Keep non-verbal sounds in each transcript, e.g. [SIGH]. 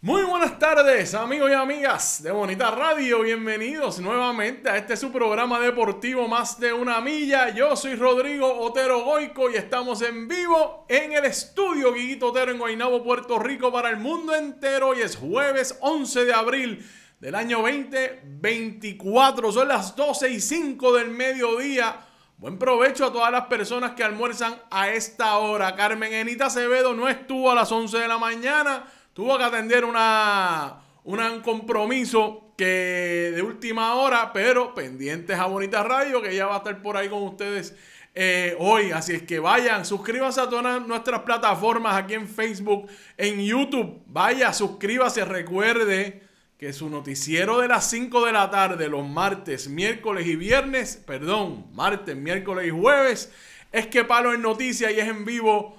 Muy buenas tardes, amigos y amigas de Bonita Radio. Bienvenidos nuevamente a este su programa deportivo Más de una milla. Yo soy Rodrigo Otero Goico y estamos en vivo en el estudio Guiguito Otero en Guaynabo, Puerto Rico para el mundo entero y es jueves 11 de abril del año 2024. Son las 12 y 5 del mediodía. Buen provecho a todas las personas que almuerzan a esta hora. Carmen Enita Acevedo no estuvo a las 11 de la mañana Tuvo que atender una, un compromiso que de última hora, pero pendientes a Bonita Radio, que ya va a estar por ahí con ustedes eh, hoy. Así es que vayan, suscríbanse a todas nuestras plataformas aquí en Facebook, en YouTube. Vaya, suscríbase, recuerde que su noticiero de las 5 de la tarde, los martes, miércoles y viernes, perdón, martes, miércoles y jueves, es que Palo en Noticias y es en vivo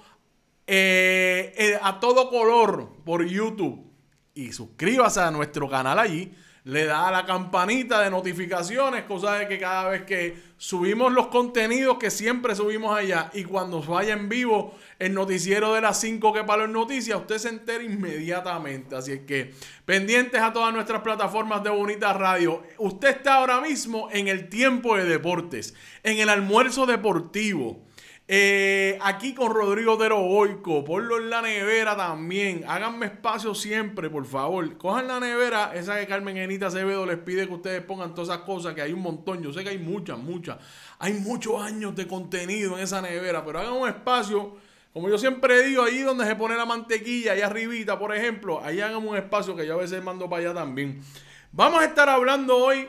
eh, eh, a todo color por YouTube y suscríbase a nuestro canal allí. Le da a la campanita de notificaciones, cosa de que cada vez que subimos los contenidos que siempre subimos allá y cuando vaya en vivo el noticiero de las 5 que palo en noticias, usted se entera inmediatamente. Así es que pendientes a todas nuestras plataformas de Bonita Radio. Usted está ahora mismo en el tiempo de deportes, en el almuerzo deportivo eh, aquí con Rodrigo Boico, ponlo en la nevera también. Háganme espacio siempre, por favor. Cojan la nevera, esa que Carmen Genita Acevedo les pide que ustedes pongan todas esas cosas, que hay un montón. Yo sé que hay muchas, muchas. Hay muchos años de contenido en esa nevera, pero hagan un espacio. Como yo siempre digo, ahí donde se pone la mantequilla, y arribita, por ejemplo, ahí hagan un espacio que yo a veces mando para allá también. Vamos a estar hablando hoy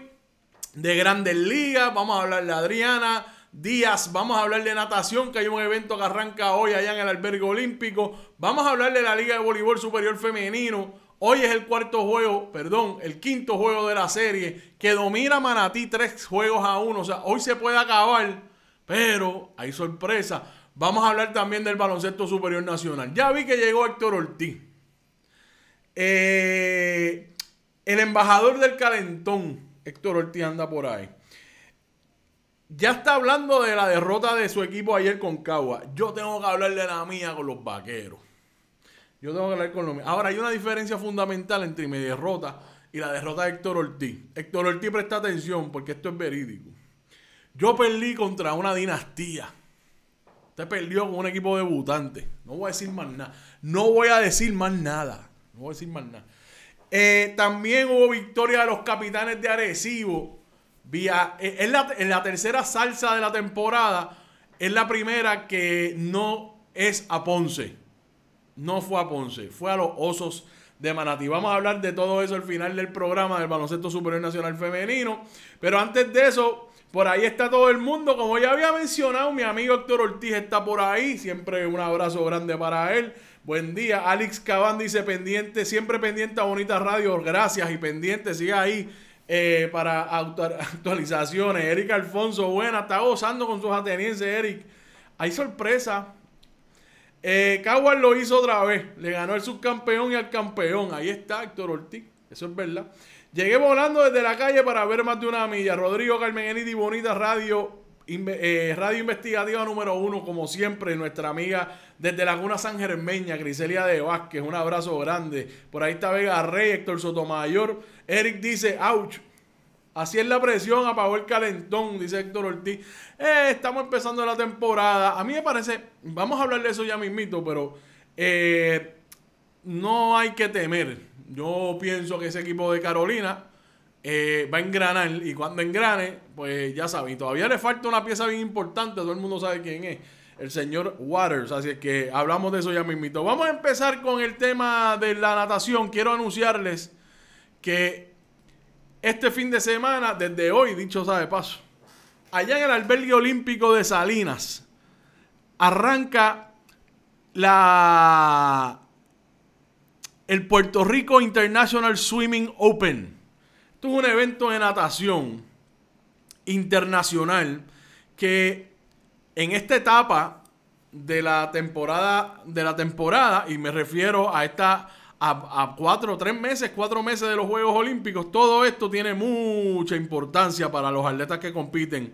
de Grandes Ligas, vamos a hablar de Adriana. Días, Vamos a hablar de natación, que hay un evento que arranca hoy allá en el albergo olímpico. Vamos a hablar de la Liga de Voleibol Superior Femenino. Hoy es el cuarto juego, perdón, el quinto juego de la serie que domina Manatí tres juegos a uno. O sea, hoy se puede acabar, pero hay sorpresa. Vamos a hablar también del baloncesto superior nacional. Ya vi que llegó Héctor Ortiz. Eh, el embajador del calentón, Héctor Ortiz anda por ahí ya está hablando de la derrota de su equipo ayer con Cagua. Yo tengo que hablar de la mía con los vaqueros. Yo tengo que hablar con los míos. Ahora, hay una diferencia fundamental entre mi derrota y la derrota de Héctor Ortiz. Héctor Ortiz presta atención porque esto es verídico. Yo perdí contra una dinastía. Usted perdió con un equipo debutante. No voy a decir más nada. No voy a decir más nada. No voy a decir más nada. Eh, también hubo victoria de los capitanes de Arecibo eh, es la, en la tercera salsa de la temporada, es la primera que no es a Ponce. No fue a Ponce, fue a los Osos de Manatí. Vamos a hablar de todo eso al final del programa del Baloncesto Superior Nacional Femenino. Pero antes de eso, por ahí está todo el mundo. Como ya había mencionado, mi amigo Héctor Ortiz está por ahí. Siempre un abrazo grande para él. Buen día. Alex Cabán dice pendiente, siempre pendiente a Bonita Radio. Gracias y pendiente. sigue ahí eh, para [LAUGHS] actualizaciones. Eric Alfonso, buena, está gozando con sus atenienses, Eric. Hay sorpresa. Eh, Caguas lo hizo otra vez. Le ganó el subcampeón y al campeón. Ahí está Héctor Ortiz. Eso es verdad. Llegué volando desde la calle para ver más de una milla. Rodrigo Carmen y bonita radio. Eh, radio investigativa número uno, como siempre, nuestra amiga desde Laguna San Germeña, Griselia de Vázquez. Un abrazo grande. Por ahí está Vega Rey, Héctor Sotomayor. Eric dice, ouch. Así es la presión, apagó el calentón, dice Héctor Ortiz. Eh, estamos empezando la temporada. A mí me parece, vamos a hablar de eso ya mismito, pero eh, no hay que temer. Yo pienso que ese equipo de Carolina eh, va a engranar y cuando engrane, pues ya saben, todavía le falta una pieza bien importante, todo el mundo sabe quién es, el señor Waters, así es que hablamos de eso ya mismito. Vamos a empezar con el tema de la natación, quiero anunciarles que este fin de semana, desde hoy, dicho sea de paso, allá en el albergue olímpico de Salinas, arranca la el Puerto Rico International Swimming Open. Esto es un evento de natación internacional que en esta etapa de la temporada de la temporada y me refiero a esta a, cuatro, tres meses, cuatro meses de los Juegos Olímpicos, todo esto tiene mucha importancia para los atletas que compiten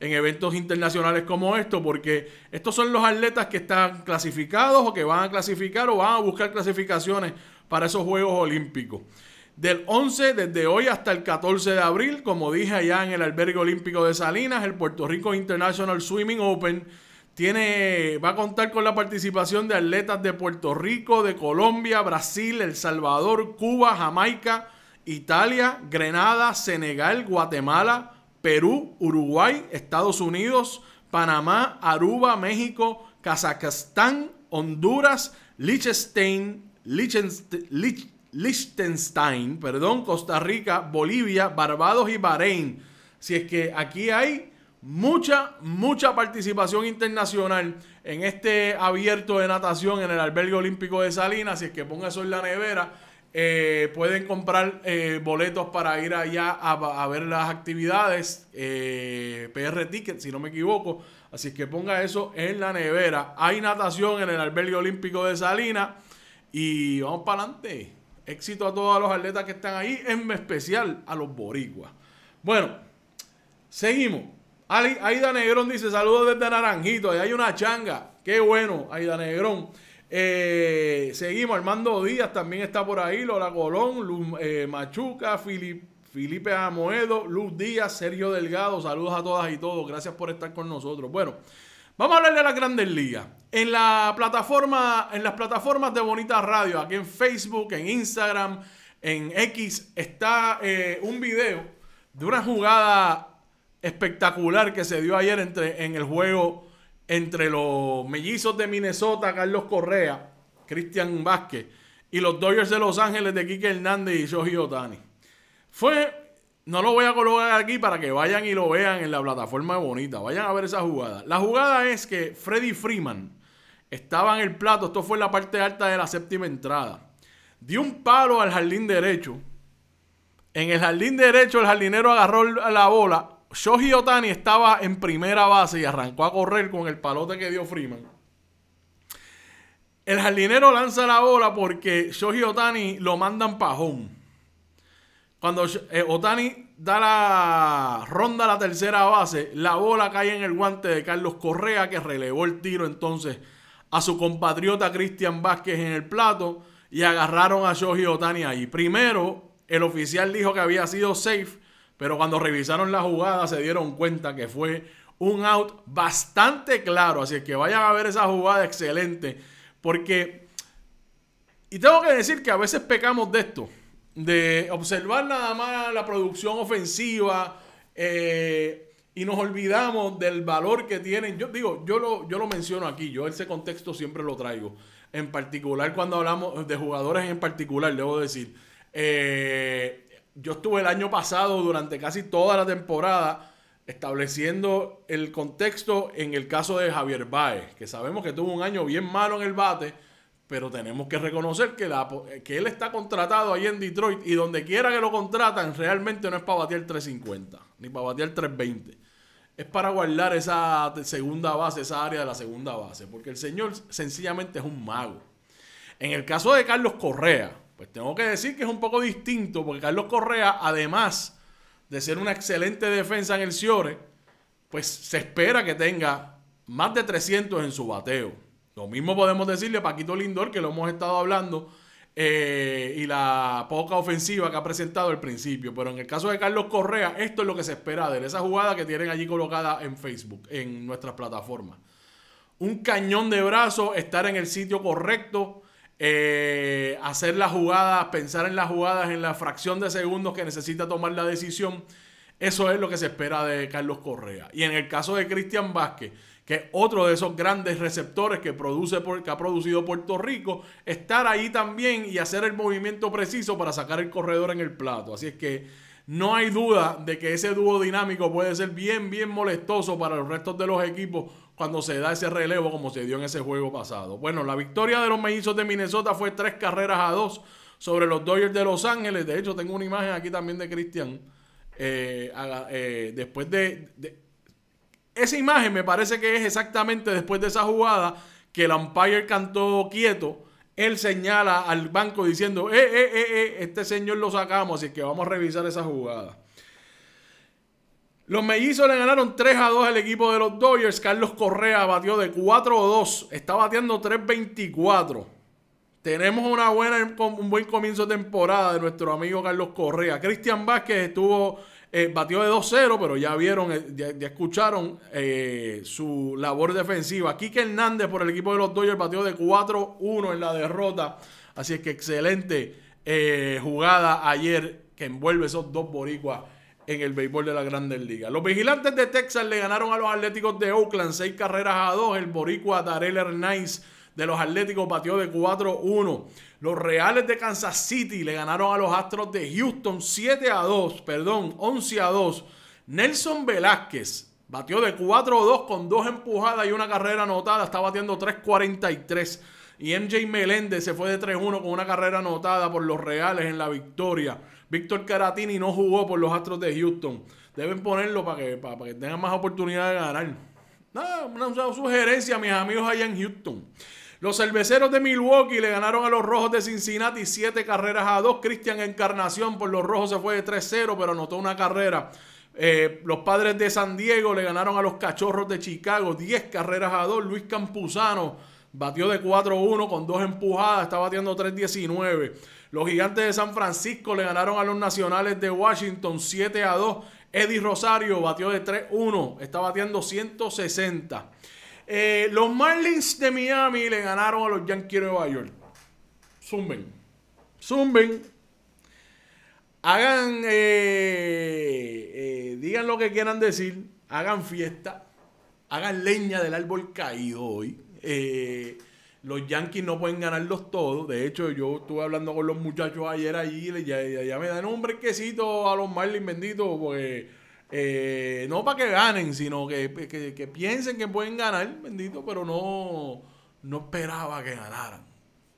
en eventos internacionales como esto, porque estos son los atletas que están clasificados o que van a clasificar o van a buscar clasificaciones para esos Juegos Olímpicos. Del 11, desde hoy hasta el 14 de abril, como dije allá en el Albergue Olímpico de Salinas, el Puerto Rico International Swimming Open tiene, va a contar con la participación de atletas de Puerto Rico, de Colombia, Brasil, El Salvador, Cuba, Jamaica, Italia, Grenada, Senegal, Guatemala, Perú, Uruguay, Estados Unidos, Panamá, Aruba, México, Kazajstán, Honduras, Liechtenstein, Liechtenstein, perdón, Costa Rica, Bolivia, Barbados y Bahrein. Si es que aquí hay mucha, mucha participación internacional en este abierto de natación en el albergue olímpico de Salinas. Si es que ponga eso en la nevera, eh, pueden comprar eh, boletos para ir allá a, ver las actividades. Eh, PR Ticket, si no me equivoco. Así es que ponga eso en la nevera. Hay natación en el albergue olímpico de Salinas. Y vamos para adelante. Éxito a todos los atletas que están ahí, en especial a los boricuas. Bueno, seguimos. Aida Negrón dice, saludos desde Naranjito, ahí hay una changa. Qué bueno, Aida Negrón. Eh, seguimos, Armando Díaz también está por ahí, Lola Colón, eh, Machuca, Felipe Amoedo, Luz Díaz, Sergio Delgado, saludos a todas y todos, gracias por estar con nosotros. Bueno, vamos a hablar de las grandes ligas. En, la plataforma, en las plataformas de Bonita Radio, aquí en Facebook, en Instagram, en X, está eh, un video de una jugada espectacular que se dio ayer entre, en el juego entre los mellizos de Minnesota, Carlos Correa, Cristian Vázquez, y los Dodgers de Los Ángeles de Quique Hernández y Shoji Otani. Fue, no lo voy a colocar aquí para que vayan y lo vean en la plataforma bonita, vayan a ver esa jugada. La jugada es que Freddy Freeman estaba en el plato, esto fue en la parte alta de la séptima entrada, dio un palo al jardín derecho, en el jardín derecho el jardinero agarró la bola, Shoji Otani estaba en primera base y arrancó a correr con el palote que dio Freeman. El jardinero lanza la bola porque Shoji Otani lo mandan pajón Cuando Otani eh, da la ronda a la tercera base, la bola cae en el guante de Carlos Correa, que relevó el tiro entonces a su compatriota Cristian Vázquez en el plato y agarraron a Shoji Otani ahí. Primero, el oficial dijo que había sido safe pero cuando revisaron la jugada se dieron cuenta que fue un out bastante claro. Así que vayan a ver esa jugada excelente. Porque, y tengo que decir que a veces pecamos de esto. De observar nada más la producción ofensiva. Eh, y nos olvidamos del valor que tienen. Yo digo, yo lo, yo lo menciono aquí, yo ese contexto siempre lo traigo. En particular cuando hablamos de jugadores en particular, debo decir. Eh, yo estuve el año pasado durante casi toda la temporada estableciendo el contexto en el caso de Javier Baez, que sabemos que tuvo un año bien malo en el bate, pero tenemos que reconocer que, que él está contratado ahí en Detroit y donde quiera que lo contratan realmente no es para batear 350, ni para batear 320. Es para guardar esa segunda base, esa área de la segunda base, porque el señor sencillamente es un mago. En el caso de Carlos Correa, pues tengo que decir que es un poco distinto, porque Carlos Correa, además de ser una excelente defensa en el Ciore, pues se espera que tenga más de 300 en su bateo. Lo mismo podemos decirle a Paquito Lindor, que lo hemos estado hablando, eh, y la poca ofensiva que ha presentado al principio. Pero en el caso de Carlos Correa, esto es lo que se espera de él, esa jugada que tienen allí colocada en Facebook, en nuestras plataformas. Un cañón de brazo, estar en el sitio correcto, eh, hacer las jugadas, pensar en las jugadas en la fracción de segundos que necesita tomar la decisión. Eso es lo que se espera de Carlos Correa. Y en el caso de Cristian Vázquez, que es otro de esos grandes receptores que, produce que ha producido Puerto Rico, estar ahí también y hacer el movimiento preciso para sacar el corredor en el plato. Así es que no hay duda de que ese dúo dinámico puede ser bien, bien molestoso para los restos de los equipos cuando se da ese relevo como se dio en ese juego pasado. Bueno, la victoria de los mellizos de Minnesota fue tres carreras a dos sobre los Dodgers de Los Ángeles. De hecho, tengo una imagen aquí también de Cristian. Eh, eh, después de, Esa imagen me parece que es exactamente después de esa jugada que el umpire cantó quieto. Él señala al banco diciendo, eh, eh, eh, eh este señor lo sacamos, y que vamos a revisar esa jugada. Los mellizos le ganaron 3 a 2 al equipo de los Dodgers. Carlos Correa batió de 4 a 2. Está bateando 3.24. Tenemos una buena, un buen comienzo de temporada de nuestro amigo Carlos Correa. Cristian Vázquez estuvo, eh, batió de 2-0, pero ya vieron, eh, ya, escucharon eh, su labor defensiva. Quique Hernández por el equipo de los Dodgers batió de 4-1 en la derrota. Así es que excelente jugada ayer que envuelve esos dos boricuas en el béisbol de la Grandes Liga... Los vigilantes de Texas le ganaron a los Atléticos de Oakland seis carreras a dos. El boricua Tareller Hernández de los Atléticos batió de 4-1. Los Reales de Kansas City le ganaron a los Astros de Houston 7 a 2, perdón, 11 a 2. Nelson Velázquez batió de 4-2 con dos empujadas y una carrera anotada, está batiendo 3-43. Y MJ Meléndez se fue de 3-1 con una carrera anotada por los Reales en la victoria. Víctor Caratini no jugó por los Astros de Houston. Deben ponerlo para que, para, que tengan más oportunidad de ganar. Nada, una, sugerencia mis amigos allá en Houston. Los cerveceros de Milwaukee le ganaron a los rojos de Cincinnati 7 carreras a 2. Cristian Encarnación por los rojos se fue de 3-0, pero anotó una carrera. Eh, los padres de San Diego le ganaron a los cachorros de Chicago 10 carreras a 2. Luis Campuzano batió de 4-1 con dos empujadas, está batiendo 3-19. Los gigantes de San Francisco le ganaron a los nacionales de Washington 7 a 2. Eddie Rosario batió de 3-1, está bateando 160. Eh, los Marlins de Miami le ganaron a los Yankees de Nueva York. Zumben. Zumben. Hagan, eh, eh, digan lo que quieran decir. Hagan fiesta. Hagan leña del árbol caído hoy. Eh, los Yankees no pueden ganarlos todos. De hecho, yo estuve hablando con los muchachos ayer ahí Ya, ya, me dan un brequecito a los Marlins bendito. Porque eh, no para que ganen, sino que, piensen que pueden ganar, bendito. Pero no, no esperaba que ganaran.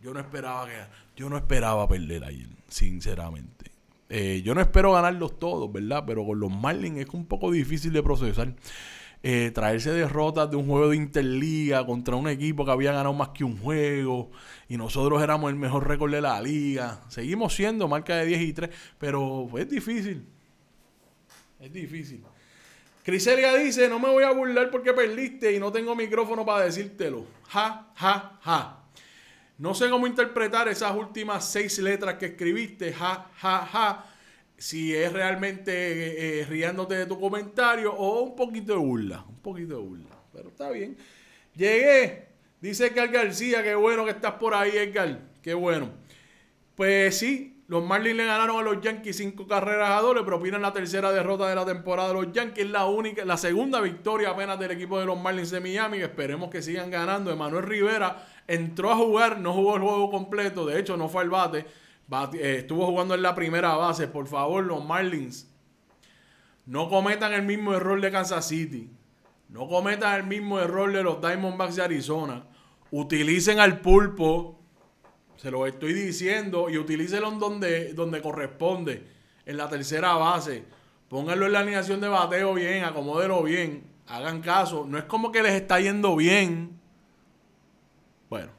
Yo no esperaba que Yo no esperaba perder ayer, sinceramente. Eh, yo no espero ganarlos todos, ¿verdad? Pero con los Marlins es un poco difícil de procesar. Eh, traerse derrotas de un juego de interliga contra un equipo que había ganado más que un juego y nosotros éramos el mejor récord de la liga. Seguimos siendo marca de 10 y 3, pero es difícil. Es difícil. Criselia dice, no me voy a burlar porque perdiste y no tengo micrófono para decírtelo. Ja, ja, ja. No sé cómo interpretar esas últimas seis letras que escribiste. Ja, ja, ja si es realmente eh, eh, riéndote de tu comentario o un poquito de burla, un poquito de burla. Pero está bien. Llegué, dice Edgar García, qué bueno que estás por ahí, Edgar, qué bueno. Pues sí, los Marlins le ganaron a los Yankees cinco carreras a doble, pero propinan la tercera derrota de la temporada de los Yankees, la única, la segunda victoria apenas del equipo de los Marlins de Miami, esperemos que sigan ganando. Emanuel Rivera entró a jugar, no jugó el juego completo, de hecho no fue al bate eh, estuvo jugando en la primera base. Por favor, los Marlins, no cometan el mismo error de Kansas City. No cometan el mismo error de los Diamondbacks de Arizona. Utilicen al pulpo, se lo estoy diciendo, y utilícelo donde, donde corresponde, en la tercera base. Pónganlo en la alineación de bateo bien, acomódelo bien, hagan caso. No es como que les está yendo bien. Bueno,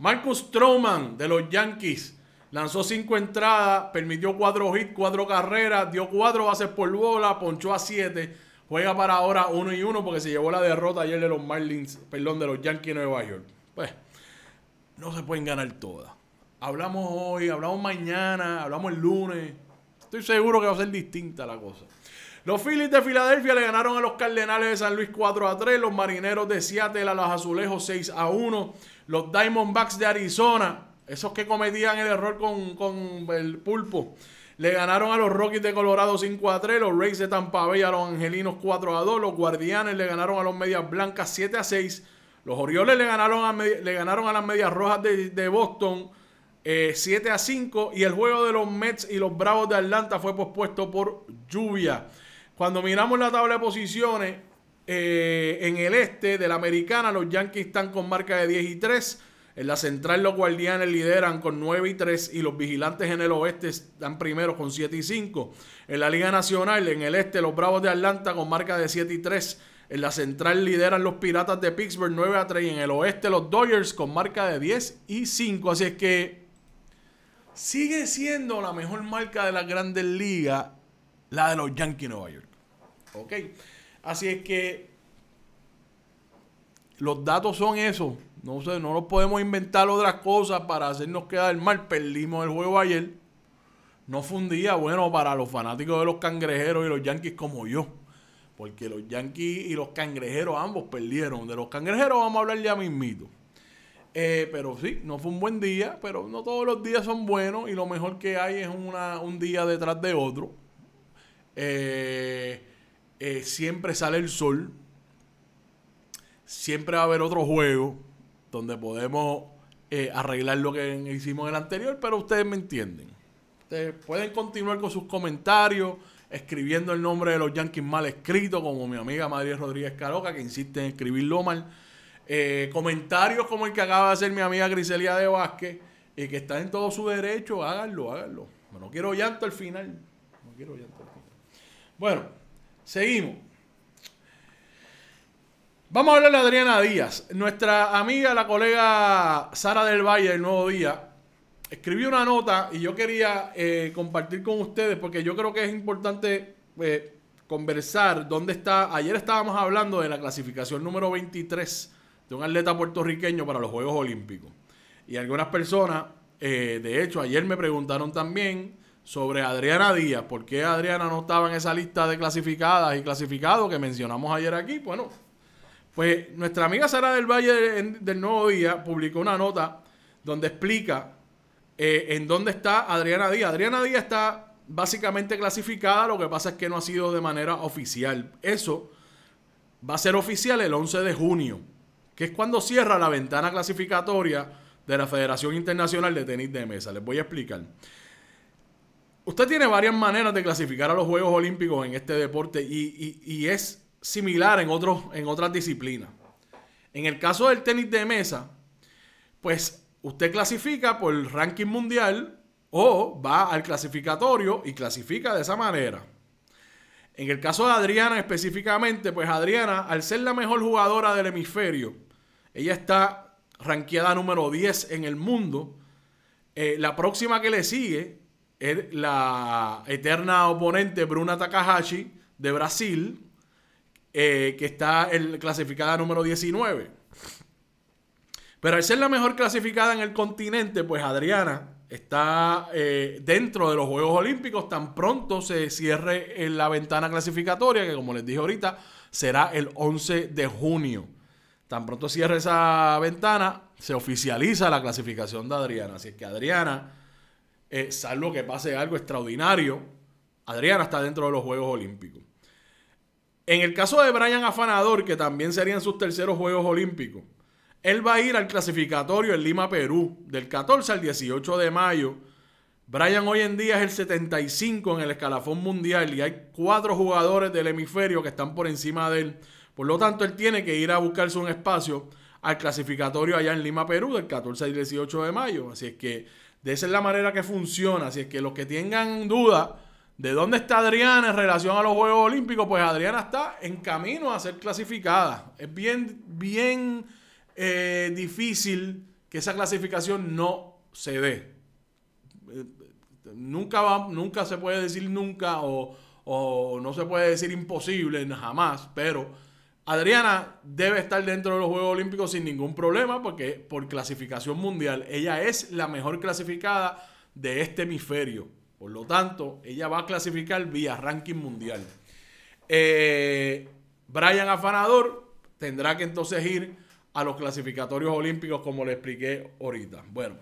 Marcus Stroman de los Yankees lanzó cinco entradas, permitió cuatro hits, cuatro carreras, dio cuatro bases por bola, ponchó a siete. Juega para ahora uno y uno porque se llevó la derrota ayer de los Marlins, perdón, de los Yankees de Nueva York. Pues no se pueden ganar todas. Hablamos hoy, hablamos mañana, hablamos el lunes. Estoy seguro que va a ser distinta la cosa. Los Phillies de Filadelfia le ganaron a los Cardenales de San Luis 4 a 3. Los Marineros de Seattle a los Azulejos 6 a 1. Los Diamondbacks de Arizona, esos que cometían el error con, el pulpo. Le ganaron a los Rockies de Colorado 5 a 3, los Rays de Tampa Bay a los Angelinos 4 a 2, los Guardianes le ganaron a los Medias Blancas 7 a 6, los Orioles le ganaron a, le ganaron a las Medias Rojas de, Boston 7 eh, a 5 y el juego de los Mets y los Bravos de Atlanta fue pospuesto por lluvia. Cuando miramos la tabla de posiciones, eh, en el este de la americana, los Yankees están con marca de 10 y 3. En la central, los Guardianes lideran con 9 y 3. Y los Vigilantes en el oeste están primeros con 7 y 5. En la Liga Nacional, en el este, los Bravos de Atlanta con marca de 7 y 3. En la central lideran los Piratas de Pittsburgh 9 a 3. Y en el oeste, los Dodgers con marca de 10 y 5. Así es que sigue siendo la mejor marca de la Grandes Ligas, la de los Yankees de Nueva York. ¿Ok? Así es que los datos son esos. No, sé, no nos podemos inventar otras cosas para hacernos quedar mal. Perdimos el juego ayer. No fue un día bueno para los fanáticos de los cangrejeros y los yankees como yo. Porque los yankees y los cangrejeros ambos perdieron. De los cangrejeros vamos a hablar ya mismito. Eh, pero sí, no fue un buen día, pero no todos los días son buenos y lo mejor que hay es un día detrás de otro. Eh, eh, siempre sale el sol, siempre va a haber otro juego donde podemos eh, arreglar lo que hicimos en el anterior, pero ustedes me entienden. Ustedes pueden continuar con sus comentarios, escribiendo el nombre de los Yankees mal escrito, como mi amiga María Rodríguez Caroca, que insiste en escribirlo mal. Eh, comentarios como el que acaba de hacer mi amiga Griselía de Vázquez, y que está en todo su derecho, háganlo, háganlo. No quiero llanto al final. No quiero llanto al final. Bueno. Seguimos. Vamos a hablar de Adriana Díaz. Nuestra amiga, la colega Sara del Valle del Nuevo Día, escribió una nota y yo quería eh, compartir con ustedes porque yo creo que es importante eh, conversar dónde está. Ayer estábamos hablando de la clasificación número 23 de un atleta puertorriqueño para los Juegos Olímpicos. Y algunas personas, eh, de hecho, ayer me preguntaron también sobre Adriana Díaz, por qué Adriana no estaba en esa lista de clasificadas y clasificados que mencionamos ayer aquí, bueno, pues nuestra amiga Sara del Valle del Nuevo Día publicó una nota donde explica eh, en dónde está Adriana Díaz. Adriana Díaz está básicamente clasificada, lo que pasa es que no ha sido de manera oficial. Eso va a ser oficial el 11 de junio, que es cuando cierra la ventana clasificatoria de la Federación Internacional de Tenis de Mesa. Les voy a explicar. Usted tiene varias maneras de clasificar a los Juegos Olímpicos en este deporte y, es similar en, otros, en otras disciplinas. En el caso del tenis de mesa, pues usted clasifica por el ranking mundial o va al clasificatorio y clasifica de esa manera. En el caso de Adriana específicamente, pues Adriana, al ser la mejor jugadora del hemisferio, ella está ranqueada número 10 en el mundo. Eh, la próxima que le sigue es la eterna oponente Bruna Takahashi de Brasil, eh, que está clasificada número 19. Pero al ser la mejor clasificada en el continente, pues Adriana está eh, dentro de los Juegos Olímpicos tan pronto se cierre en la ventana clasificatoria, que como les dije ahorita, será el 11 de junio. Tan pronto cierre esa ventana, se oficializa la clasificación de Adriana. Así es que Adriana eh, salvo que pase algo extraordinario. Adriana está dentro de los Juegos Olímpicos. En el caso de Brian Afanador, que también serían sus terceros Juegos Olímpicos, él va a ir al clasificatorio en Lima, Perú, del 14 al 18 de mayo. Brian hoy en día es el 75 en el escalafón mundial y hay cuatro jugadores del hemisferio que están por encima de él. Por lo tanto, él tiene que ir a buscarse un espacio al clasificatorio allá en Lima, Perú, del 14 al 18 de mayo. Así es que de esa es la manera que funciona. Así es que los que tengan duda de dónde está Adriana en relación a los Juegos Olímpicos, pues Adriana está en camino a ser clasificada. Es bien, bien eh, difícil que esa clasificación no se dé. Eh, nunca, va, nunca se puede decir nunca o, o no se puede decir imposible, jamás, pero Adriana debe estar dentro de los Juegos Olímpicos sin ningún problema porque por clasificación mundial ella es la mejor clasificada de este hemisferio. Por lo tanto, ella va a clasificar vía ranking mundial. Eh, Brian Afanador tendrá que entonces ir a los clasificatorios olímpicos como le expliqué ahorita. Bueno,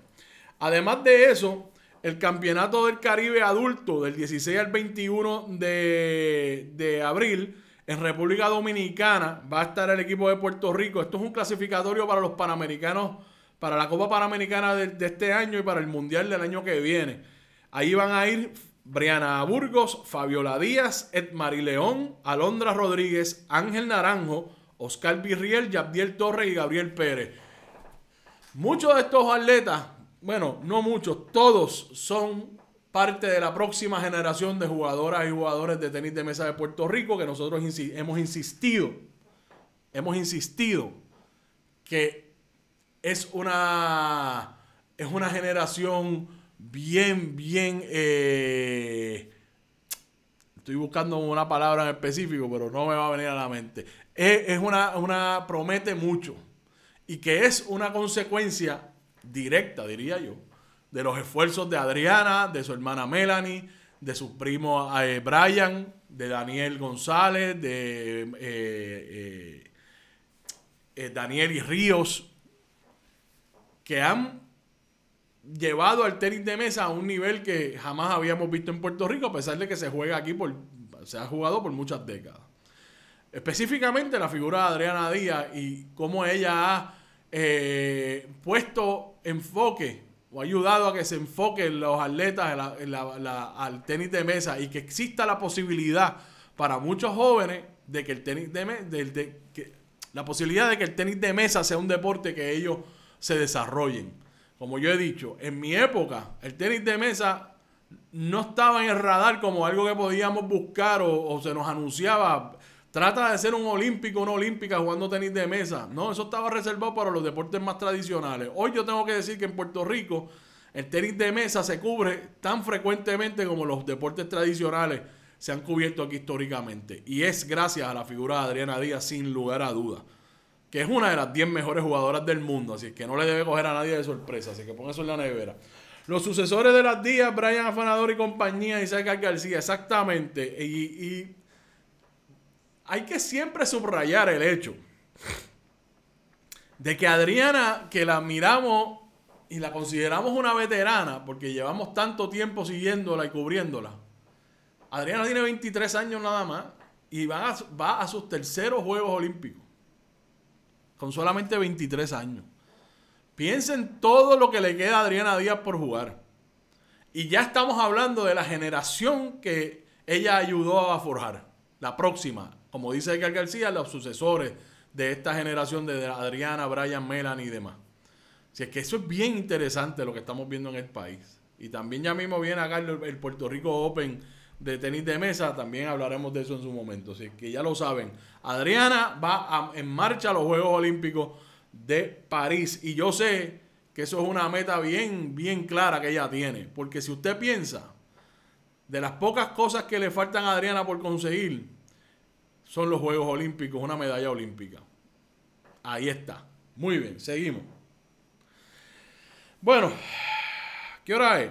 además de eso, el Campeonato del Caribe Adulto del 16 al 21 de, de abril en República Dominicana va a estar el equipo de Puerto Rico. Esto es un clasificatorio para los Panamericanos, para la Copa Panamericana de, este año y para el Mundial del año que viene. Ahí van a ir Briana Burgos, Fabiola Díaz, Edmari León, Alondra Rodríguez, Ángel Naranjo, Oscar Virriel, Yabdiel Torres y Gabriel Pérez. Muchos de estos atletas, bueno, no muchos, todos son parte de la próxima generación de jugadoras y jugadores de tenis de mesa de Puerto Rico, que nosotros hemos insistido, hemos insistido que es una, es una generación bien, bien, eh, estoy buscando una palabra en específico, pero no me va a venir a la mente, es, una, promete mucho y que es una consecuencia directa, diría yo, de los esfuerzos de Adriana, de su hermana Melanie, de su primo eh, Brian, de Daniel González, de eh, eh, Daniel y Ríos, que han llevado al tenis de mesa a un nivel que jamás habíamos visto en Puerto Rico, a pesar de que se juega aquí por, se ha jugado por muchas décadas. Específicamente la figura de Adriana Díaz y cómo ella ha puesto enfoque o ha ayudado a que se enfoquen los atletas al tenis de mesa y que exista la posibilidad para muchos jóvenes de que el tenis de, la posibilidad de que el tenis de mesa sea un deporte que ellos se desarrollen. Como yo he dicho, en mi época el tenis de mesa no estaba en el radar como algo que podíamos buscar o se nos anunciaba Trata de ser un olímpico, una olímpica jugando tenis de mesa. No, eso estaba reservado para los deportes más tradicionales. Hoy yo tengo que decir que en Puerto Rico el tenis de mesa se cubre tan frecuentemente como los deportes tradicionales se han cubierto aquí históricamente. Y es gracias a la figura de Adriana Díaz, sin lugar a duda, Que es una de las 10 mejores jugadoras del mundo. Así que no le debe coger a nadie de sorpresa. Así que ponga eso en la nevera. Los sucesores de las Díaz, Brian Afanador y compañía, Isaac García, exactamente. y hay que siempre subrayar el hecho de que Adriana, que la miramos y la consideramos una veterana, porque llevamos tanto tiempo siguiéndola y cubriéndola. Adriana tiene 23 años nada más y va a, sus terceros Juegos Olímpicos, con solamente 23 años. Piensen todo lo que le queda a Adriana Díaz por jugar. Y ya estamos hablando de la generación que ella ayudó a forjar, la próxima, como dice Edgar García, los sucesores de esta generación de Adriana, Brian, Melanie y demás. si es que eso es bien interesante lo que estamos viendo en el país. Y también ya mismo viene acá el, el Puerto Rico Open de tenis de mesa, también hablaremos de eso en su momento. Así que ya lo saben, Adriana va en marcha a los Juegos Olímpicos de París. Y yo sé que eso es una meta bien, bien clara que ella tiene. Porque si usted piensa, de las pocas cosas que le faltan a Adriana por conseguir, son los Juegos Olímpicos, una medalla olímpica. Ahí está. Muy bien, seguimos. Bueno, ¿qué hora es?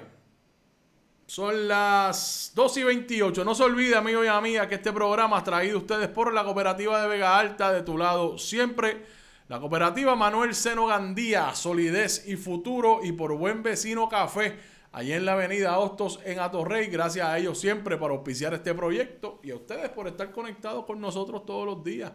Son las 2 y 28. No se olvide, amigo y amiga, que este programa ha traído ustedes por la Cooperativa de Vega Alta, de tu lado siempre. La Cooperativa Manuel Seno Gandía, Solidez y Futuro, y por Buen Vecino Café allí en la avenida Hostos en Atorrey. Gracias a ellos siempre para auspiciar este proyecto y a ustedes por estar conectados con nosotros todos los días.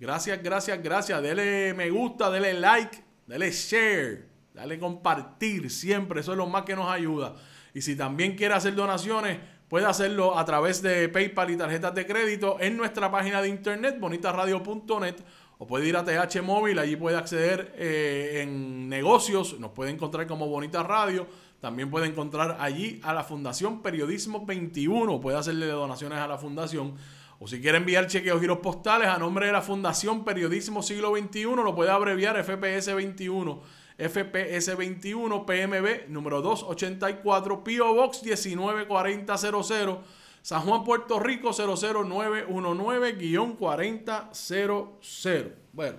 Gracias, gracias, gracias. Dele me gusta, dele like, dele share, dale compartir siempre. Eso es lo más que nos ayuda. Y si también quiere hacer donaciones, puede hacerlo a través de PayPal y tarjetas de crédito en nuestra página de internet bonitaradio.net o puede ir a TH Móvil, allí puede acceder eh, en negocios, nos puede encontrar como Bonita Radio también puede encontrar allí a la Fundación Periodismo 21. Puede hacerle donaciones a la Fundación. O si quiere enviar chequeos giros postales a nombre de la Fundación Periodismo Siglo XXI, lo puede abreviar FPS 21. FPS 21 PMB número 284 PO Box 194000 San Juan, Puerto Rico 00919-4000. Bueno,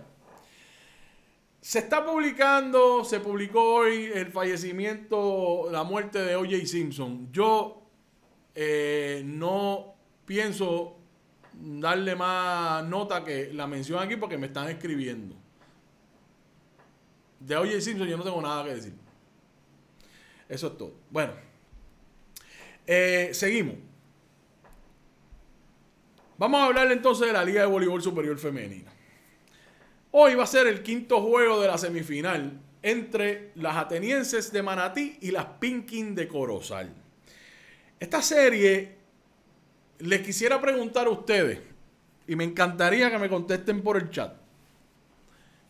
se está publicando, se publicó hoy el fallecimiento, la muerte de OJ Simpson. Yo eh, no pienso darle más nota que la mención aquí porque me están escribiendo. De OJ Simpson yo no tengo nada que decir. Eso es todo. Bueno, eh, seguimos. Vamos a hablar entonces de la Liga de Voleibol Superior Femenina. Hoy va a ser el quinto juego de la semifinal entre las atenienses de Manatí y las Pinkin de Corozal. Esta serie les quisiera preguntar a ustedes, y me encantaría que me contesten por el chat.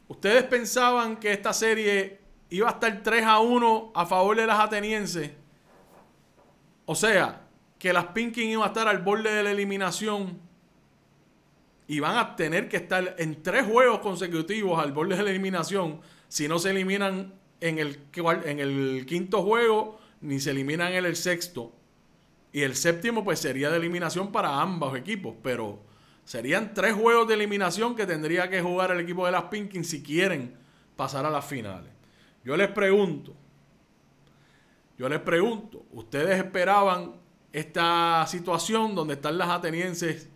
¿Ustedes pensaban que esta serie iba a estar 3 a 1 a favor de las atenienses? O sea, que las Pinkin iban a estar al borde de la eliminación y van a tener que estar en tres juegos consecutivos al borde de la eliminación si no se eliminan en el, en el quinto juego ni se eliminan en el sexto. Y el séptimo pues sería de eliminación para ambos equipos, pero serían tres juegos de eliminación que tendría que jugar el equipo de las Pinkins si quieren pasar a las finales. Yo les pregunto, yo les pregunto, ¿ustedes esperaban esta situación donde están las atenienses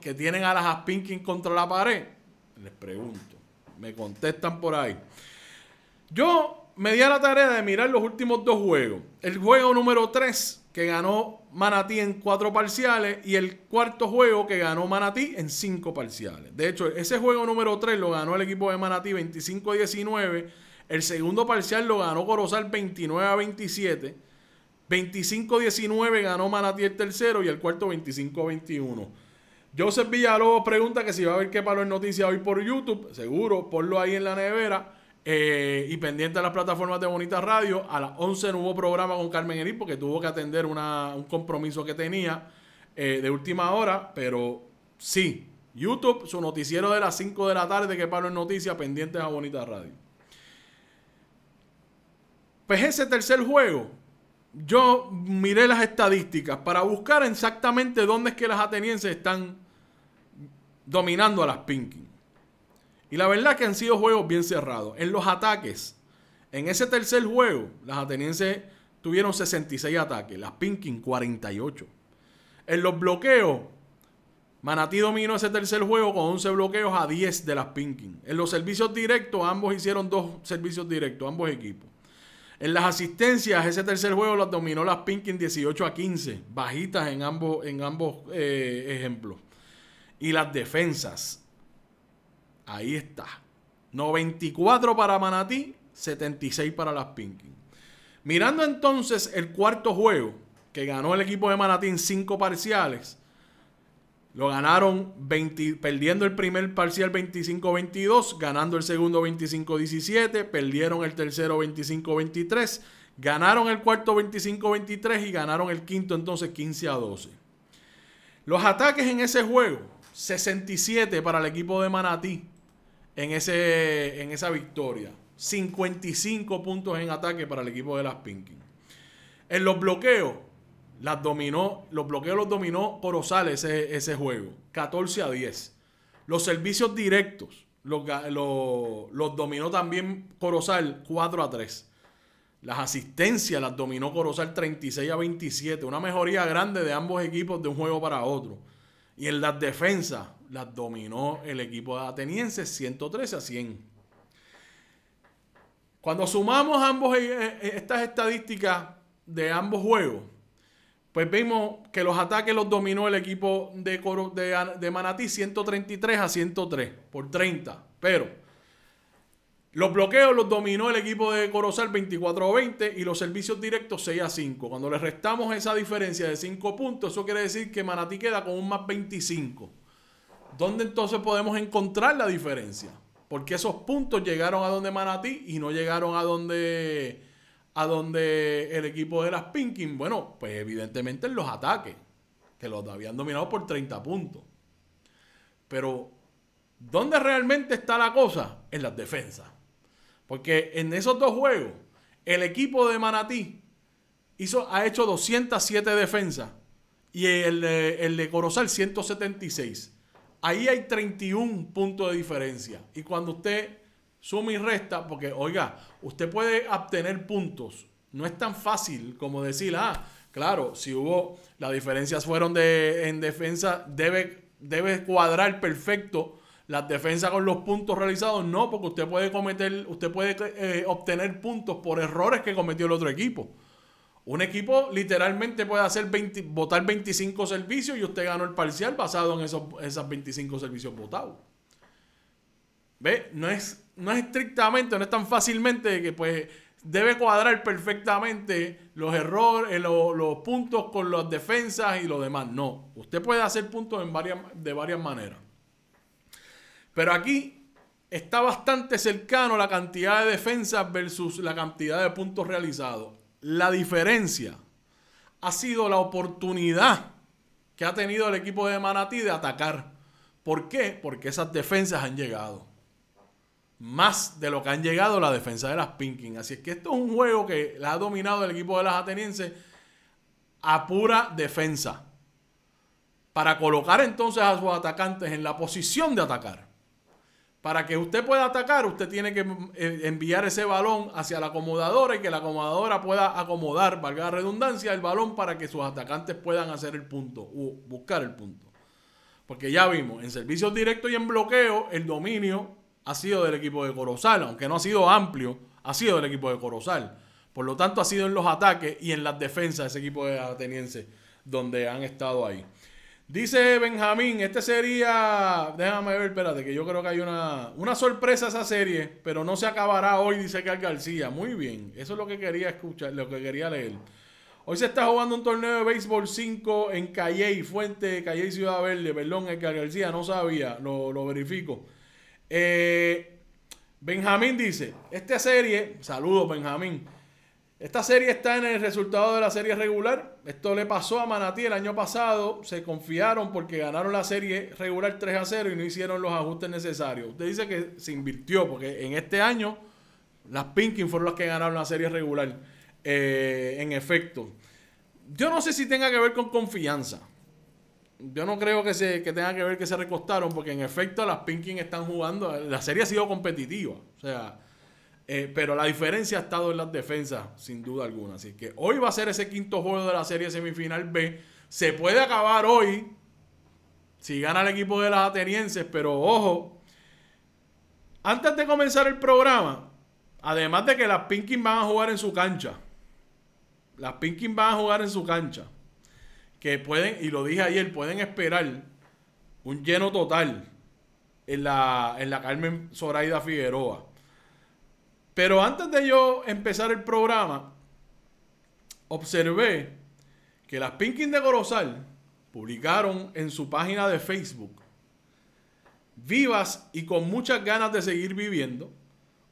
que tienen a las Aspinkin contra la pared? Les pregunto. Me contestan por ahí. Yo me di a la tarea de mirar los últimos dos juegos. El juego número 3, que ganó Manatí en cuatro parciales, y el cuarto juego que ganó Manatí en cinco parciales. De hecho, ese juego número 3 lo ganó el equipo de Manatí 25-19. El segundo parcial lo ganó Corozal 29-27. 25-19 ganó Manatí el tercero y el cuarto 25-21. Joseph Villalobos pregunta que si va a ver Qué palo en noticias hoy por YouTube. Seguro, ponlo ahí en la nevera. Eh, y pendiente a las plataformas de Bonita Radio. A las 11 no hubo programa con Carmen Eri, porque tuvo que atender un compromiso que tenía eh, de última hora. Pero sí, YouTube, su noticiero de las 5 de la tarde que palo en noticias, pendientes a Bonita Radio. Pues ese tercer juego yo miré las estadísticas para buscar exactamente dónde es que las atenienses están dominando a las Pinkin. Y la verdad que han sido juegos bien cerrados. En los ataques, en ese tercer juego, las atenienses tuvieron 66 ataques, las Pinkin 48. En los bloqueos, Manatí dominó ese tercer juego con 11 bloqueos a 10 de las Pinkin. En los servicios directos, ambos hicieron dos servicios directos, ambos equipos. En las asistencias, ese tercer juego las dominó las Pinkins 18 a 15, bajitas en ambos, en ambos eh, ejemplos. Y las defensas, ahí está. 94 para Manatí, 76 para las Pinkins. Mirando entonces el cuarto juego, que ganó el equipo de Manatí en 5 parciales, lo ganaron perdiendo el primer parcial 25-22, ganando el segundo 25-17, perdieron el tercero 25-23, ganaron el cuarto 25-23 y ganaron el quinto entonces 15-12. Los ataques en ese juego, 67 para el equipo de Manatí en, en esa victoria. 55 puntos en ataque para el equipo de las Pinkins. En los bloqueos, dominó, los bloqueos los dominó Corozal ese, juego, 14 a 10. Los servicios directos los, los dominó también Corozal 4 a 3. Las asistencias las dominó Corozal 36 a 27. Una mejoría grande de ambos equipos de un juego para otro. Y en las defensas las dominó el equipo de ateniense 113 a 100. Cuando sumamos ambos, eh, eh, estas estadísticas de ambos juegos, pues vimos que los ataques los dominó el equipo de, de, Manatí 133 a 103 por 30. Pero los bloqueos los dominó el equipo de Corozal 24 a 20 y los servicios directos 6 a 5. Cuando le restamos esa diferencia de 5 puntos, eso quiere decir que Manatí queda con un más 25. ¿Dónde entonces podemos encontrar la diferencia? Porque esos puntos llegaron a donde Manatí y no llegaron a donde a donde el equipo de las Pinkin, bueno, pues evidentemente en los ataques, que los habían dominado por 30 puntos. Pero, ¿dónde realmente está la cosa? En las defensas. Porque en esos dos juegos, el equipo de Manatí hizo, ha hecho 207 defensas y el, el de Corozal 176. Ahí hay 31 puntos de diferencia. Y cuando usted suma y resta, porque oiga, usted puede obtener puntos. No es tan fácil como decir, ah, claro, si hubo, las diferencias fueron de, en defensa, debe, debe cuadrar perfecto la defensa con los puntos realizados. No, porque usted puede cometer, usted puede eh, obtener puntos por errores que cometió el otro equipo. Un equipo literalmente puede hacer votar 25 servicios y usted ganó el parcial basado en esos esas 25 servicios votados. ¿Ve? No es no es estrictamente, no es tan fácilmente que pues debe cuadrar perfectamente los errores, eh, los, puntos con las defensas y lo demás. No, usted puede hacer puntos varias, de varias maneras. Pero aquí está bastante cercano la cantidad de defensas versus la cantidad de puntos realizados. La diferencia ha sido la oportunidad que ha tenido el equipo de Manatí de atacar. ¿Por qué? Porque esas defensas han llegado más de lo que han llegado la defensa de las Pinkins. Así es que esto es un juego que la ha dominado el equipo de las atenienses a pura defensa. Para colocar entonces a sus atacantes en la posición de atacar. Para que usted pueda atacar, usted tiene que eh, enviar ese balón hacia la acomodadora y que la acomodadora pueda acomodar, valga la redundancia, el balón para que sus atacantes puedan hacer el punto o buscar el punto. Porque ya vimos, en servicios directos y en bloqueo, el dominio ha sido del equipo de Corozal, aunque no ha sido amplio, ha sido del equipo de Corozal. Por lo tanto, ha sido en los ataques y en las defensas de ese equipo de ateniense donde han estado ahí. Dice Benjamín, este sería, déjame ver, espérate, que yo creo que hay una, una sorpresa esa serie, pero no se acabará hoy, dice Carl García. Muy bien, eso es lo que quería escuchar, lo que quería leer. Hoy se está jugando un torneo de béisbol 5 en Calle y Fuente, Calle y Ciudad Verde, perdón, Carl García, no sabía, lo, lo verifico. Eh, Benjamín dice, esta serie, saludos Benjamín, esta serie está en el resultado de la serie regular. Esto le pasó a Manatí el año pasado. Se confiaron porque ganaron la serie regular 3 a 0 y no hicieron los ajustes necesarios. Usted dice que se invirtió porque en este año las Pinkins fueron las que ganaron la serie regular. Eh, en efecto, yo no sé si tenga que ver con confianza yo no creo que, se, que tenga que ver que se recostaron, porque en efecto las Pinkins están jugando. La serie ha sido competitiva. O sea, eh, pero la diferencia ha estado en las defensas, sin duda alguna. Así que hoy va a ser ese quinto juego de la serie semifinal B. Se puede acabar hoy si gana el equipo de las atenienses, pero ojo. Antes de comenzar el programa, además de que las Pinkins van a jugar en su cancha, las Pinkins van a jugar en su cancha que pueden, y lo dije ayer, pueden esperar un lleno total en la, en la Carmen Zoraida Figueroa. Pero antes de yo empezar el programa, observé que las Pinkins de Gorosal publicaron en su página de Facebook, vivas y con muchas ganas de seguir viviendo,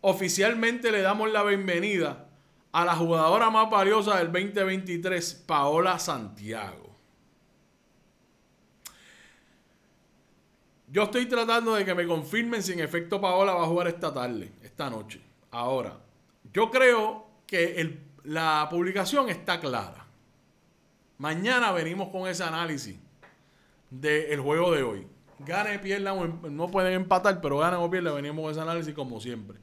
oficialmente le damos la bienvenida a la jugadora más valiosa del 2023, Paola Santiago. Yo estoy tratando de que me confirmen si en efecto Paola va a jugar esta tarde, esta noche. Ahora, yo creo que la publicación está clara. Mañana venimos con ese análisis del juego de hoy. Gane, pierda, em, no pueden empatar, pero ganan o pierda, venimos con ese análisis como siempre.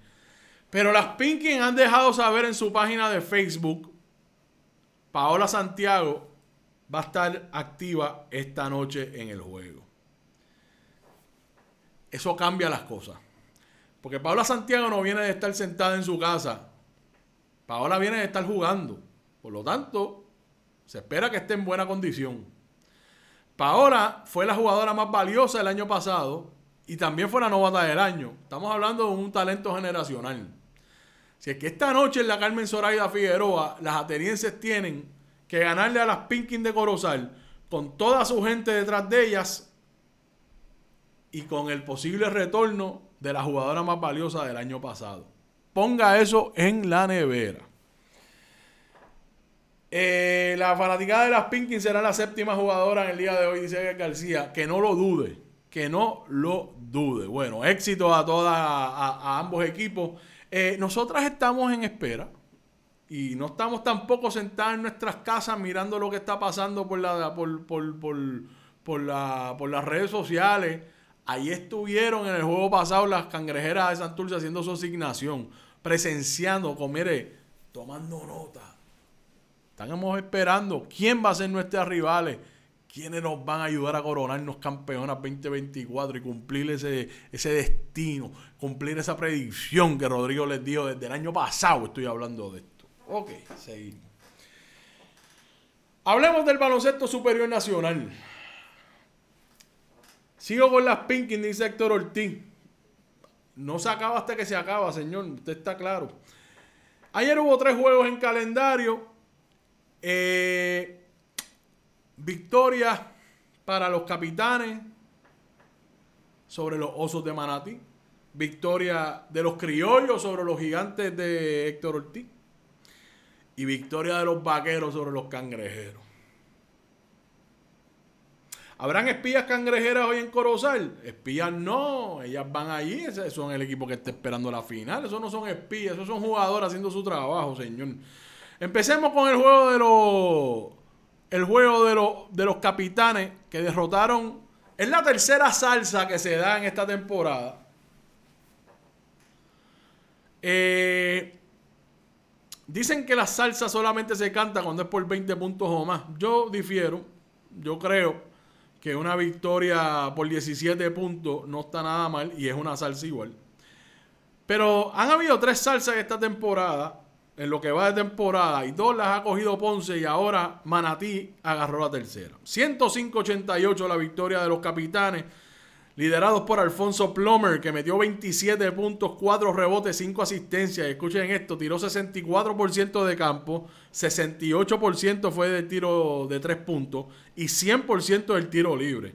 Pero las Pinkins han dejado saber en su página de Facebook, Paola Santiago va a estar activa esta noche en el juego eso cambia las cosas. Porque Paola Santiago no viene de estar sentada en su casa. Paola viene de estar jugando. Por lo tanto, se espera que esté en buena condición. Paola fue la jugadora más valiosa el año pasado y también fue la novata del año. Estamos hablando de un talento generacional. Si es que esta noche en la Carmen Zoraida Figueroa, las atenienses tienen que ganarle a las Pinkins de Corozal con toda su gente detrás de ellas y con el posible retorno de la jugadora más valiosa del año pasado. Ponga eso en la nevera. Eh, la fanaticada de las Pinkins será la séptima jugadora en el día de hoy, dice García. Que no lo dude, que no lo dude. Bueno, éxito a, toda, a, ambos equipos. Eh, nosotras estamos en espera y no estamos tampoco sentados en nuestras casas mirando lo que está pasando por, la, por, por las redes sociales Ahí estuvieron en el juego pasado las cangrejeras de Santurce haciendo su asignación, presenciando, con, tomando nota. Estamos esperando quién va a ser nuestros rivales, quiénes nos van a ayudar a coronarnos campeonas 2024 y cumplir ese, ese destino, cumplir esa predicción que Rodrigo les dio desde el año pasado. Estoy hablando de esto. Ok, seguimos. Hablemos del baloncesto superior nacional. Sigo con las Pinkins, dice Héctor Ortiz. No se acaba hasta que se acaba, señor. Usted está claro. Ayer hubo tres juegos en calendario. Eh, victoria para los capitanes sobre los osos de Manatí. Victoria de los criollos sobre los gigantes de Héctor Ortiz. Y victoria de los vaqueros sobre los cangrejeros. ¿Habrán espías cangrejeras hoy en Corozal? Espías no, ellas van ahí, son el equipo que está esperando la final, esos no son espías, esos son jugadores haciendo su trabajo, señor. Empecemos con el juego de los el juego de los de los capitanes que derrotaron es la tercera salsa que se da en esta temporada. Eh, dicen que la salsa solamente se canta cuando es por 20 puntos o más. Yo difiero. Yo creo que una victoria por 17 puntos no está nada mal y es una salsa igual. Pero han habido tres salsas esta temporada, en lo que va de temporada, y dos las ha cogido Ponce y ahora Manatí agarró la tercera. 105-88 la victoria de los capitanes liderados por Alfonso Plummer, que metió 27 puntos, 4 rebotes, 5 asistencias. Escuchen esto, tiró 64% de campo, 68% fue de tiro de 3 puntos y 100% del tiro libre.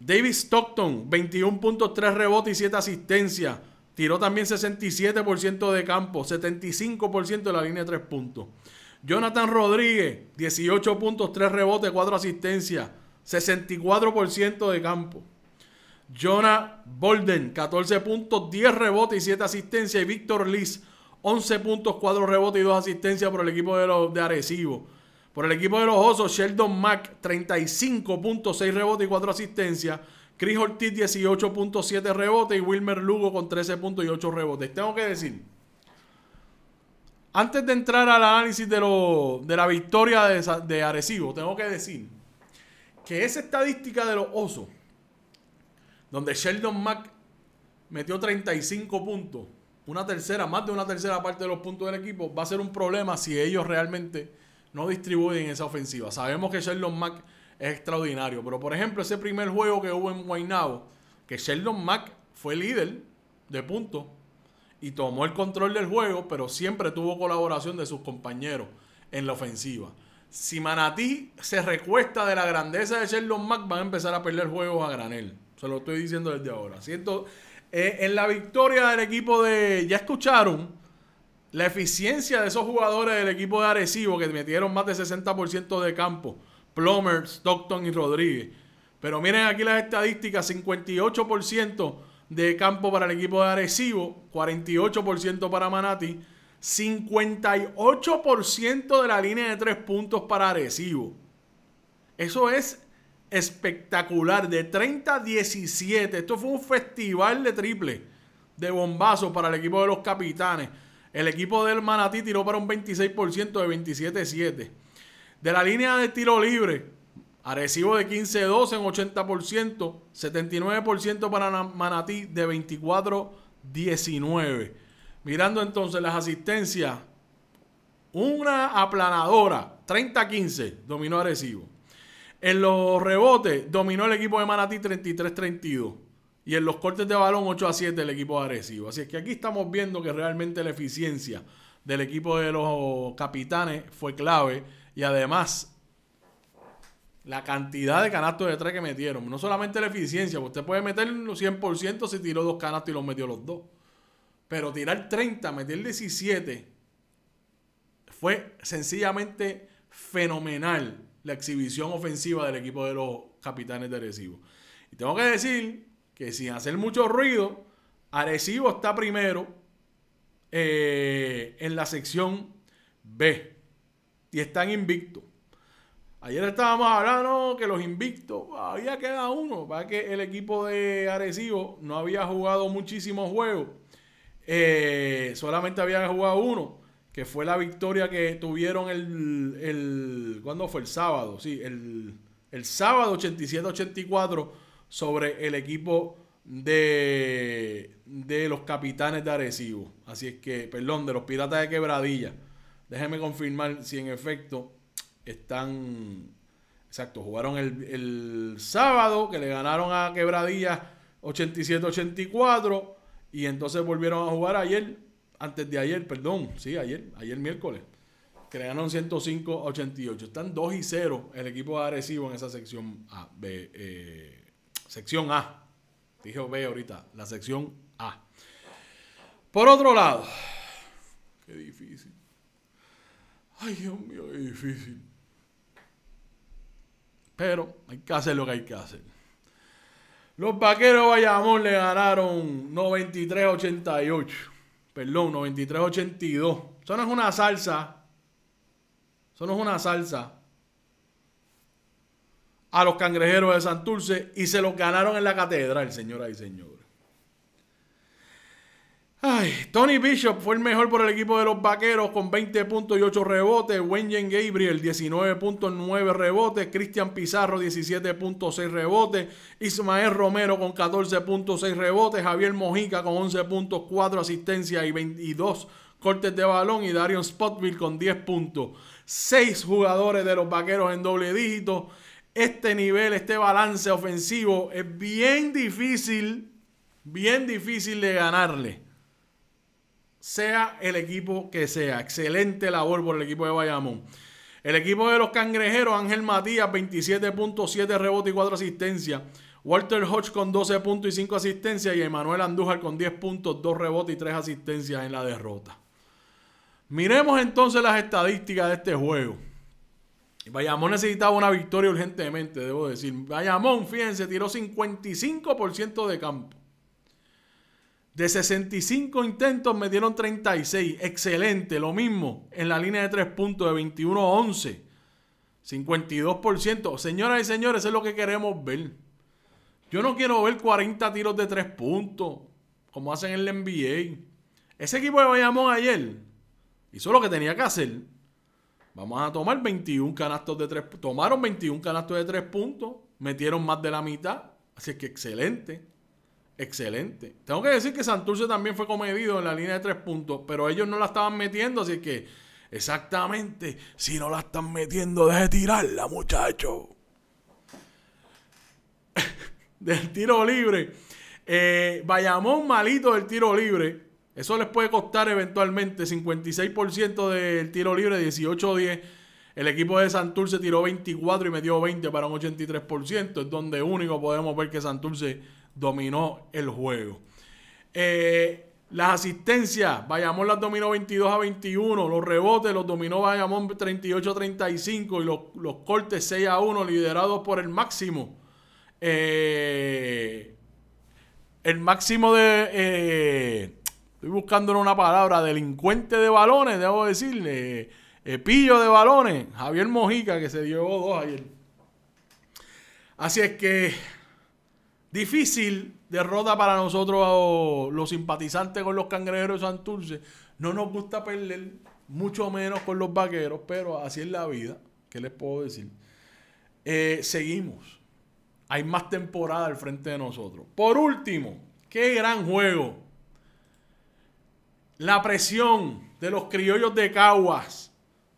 David Stockton, 21 puntos, 3 rebotes y 7 asistencias. Tiró también 67% de campo, 75% de la línea de 3 puntos. Jonathan Rodríguez, 18 puntos, 3 rebotes, 4 asistencias, 64% de campo. Jonah Bolden, 14 puntos, 10 rebotes y 7 asistencias. Y Víctor Liz, 11 puntos, 4 rebotes y 2 asistencias por el equipo de, los, de Arecibo. Por el equipo de los Osos, Sheldon Mack, 35 puntos, 6 rebotes y 4 asistencias. Chris Ortiz, 18.7 rebotes. Y Wilmer Lugo con 13 puntos y 8 rebotes. Tengo que decir, antes de entrar al análisis de, la victoria de, de Arecibo, tengo que decir que esa estadística de los Osos donde Sheldon Mack metió 35 puntos, una tercera, más de una tercera parte de los puntos del equipo, va a ser un problema si ellos realmente no distribuyen esa ofensiva. Sabemos que Sheldon Mack es extraordinario, pero por ejemplo, ese primer juego que hubo en Guaynabo, que Sheldon Mack fue líder de puntos y tomó el control del juego, pero siempre tuvo colaboración de sus compañeros en la ofensiva. Si Manatí se recuesta de la grandeza de Sheldon Mack, van a empezar a perder juegos a granel. Se lo estoy diciendo desde ahora. Siento, eh, en la victoria del equipo de. Ya escucharon la eficiencia de esos jugadores del equipo de Arecibo que metieron más de 60% de campo. Plummer, Stockton y Rodríguez. Pero miren aquí las estadísticas: 58% de campo para el equipo de Arecibo, 48% para Manati, 58% de la línea de tres puntos para Arecibo. Eso es espectacular de 30-17. Esto fue un festival de triple, de bombazo para el equipo de los capitanes. El equipo del Manatí tiró para un 26% de 27-7. De la línea de tiro libre, Arecibo de 15-12 en 80%, 79% para Manatí de 24-19. Mirando entonces las asistencias, una aplanadora, 30-15, dominó Arecibo. En los rebotes dominó el equipo de Manatí 33-32. Y en los cortes de balón 8 a 7 el equipo agresivo. Así es que aquí estamos viendo que realmente la eficiencia del equipo de los capitanes fue clave. Y además, la cantidad de canastos de tres que metieron. No solamente la eficiencia, usted puede meter un 100% si tiró dos canastos y los metió los dos. Pero tirar 30, meter 17, fue sencillamente fenomenal la exhibición ofensiva del equipo de los capitanes de Arecibo. Y tengo que decir que sin hacer mucho ruido, Arecibo está primero eh, en la sección B. Y están invictos. Ayer estábamos hablando que los invictos, había quedado uno, para que el equipo de Arecibo no había jugado muchísimos juegos, eh, solamente habían jugado uno que fue la victoria que tuvieron el, el ¿cuándo fue? El sábado, sí, el, sábado 87-84 sobre el equipo de, de los capitanes de Arecibo. Así es que, perdón, de los piratas de Quebradilla. déjenme confirmar si en efecto están... Exacto, jugaron el, el sábado que le ganaron a Quebradilla 87-84 y entonces volvieron a jugar ayer antes de ayer, perdón, sí, ayer, ayer miércoles, que le ganaron 105 88. Están 2 y 0 el equipo agresivo en esa sección A. B, eh, sección A. Dije B ahorita, la sección A. Por otro lado, qué difícil. Ay, Dios mío, qué difícil. Pero hay que hacer lo que hay que hacer. Los vaqueros de Bayamón le ganaron 93 a 88 Perdón, 9382. Eso no es una salsa. Eso no es una salsa. A los cangrejeros de Santurce y se los ganaron en la catedral, señora y señor. Tony Bishop fue el mejor por el equipo de los Vaqueros con 20.8 rebotes. Wenjen Gabriel 19.9 rebotes. Cristian Pizarro 17.6 rebotes. Ismael Romero con 14.6 rebotes. Javier Mojica con 11.4 asistencia y 22 cortes de balón. Y Darion Spotville con 10 puntos. 6 jugadores de los Vaqueros en doble dígito. Este nivel, este balance ofensivo es bien difícil, bien difícil de ganarle sea el equipo que sea. Excelente labor por el equipo de Bayamón. El equipo de los cangrejeros, Ángel Matías, 27.7 rebote y 4 asistencias. Walter Hodge con 12.5 puntos y 5 asistencias. Y Emanuel Andújar con 10 puntos, 2 rebotes y 3 asistencias en la derrota. Miremos entonces las estadísticas de este juego. Bayamón necesitaba una victoria urgentemente, debo decir. Bayamón, fíjense, tiró 55% de campo. De 65 intentos me dieron 36. Excelente, lo mismo. En la línea de 3 puntos de 21 11. 52%. Señoras y señores, eso es lo que queremos ver. Yo no quiero ver 40 tiros de 3 puntos, como hacen en la NBA. Ese equipo de Bayamón ayer hizo lo que tenía que hacer. Vamos a tomar 21 canastos de 3 puntos. Tomaron 21 canastos de 3 puntos. Metieron más de la mitad. Así que excelente. Excelente. Tengo que decir que Santurce también fue comedido en la línea de tres puntos, pero ellos no la estaban metiendo, así que exactamente, si no la están metiendo, deje tirarla, muchachos. [LAUGHS] del tiro libre. Eh, Bayamón malito del tiro libre. Eso les puede costar eventualmente 56% del tiro libre, 18-10. El equipo de Santurce tiró 24 y metió 20 para un 83%. Es donde único podemos ver que Santurce dominó el juego. Eh, las asistencias, Bayamón las dominó 22 a 21, los rebotes los dominó Bayamón 38 a 35 y los, cortes 6 a 1 liderados por el máximo. Eh, el máximo de... Eh, estoy buscando una palabra, delincuente de balones, debo decirle. pillo de balones, Javier Mojica, que se dio dos ayer. Así es que Difícil derrota para nosotros los simpatizantes con los cangrejeros de Santurce. No nos gusta perder, mucho menos con los vaqueros, pero así es la vida. ¿Qué les puedo decir? Eh, seguimos. Hay más temporada al frente de nosotros. Por último, qué gran juego. La presión de los criollos de Caguas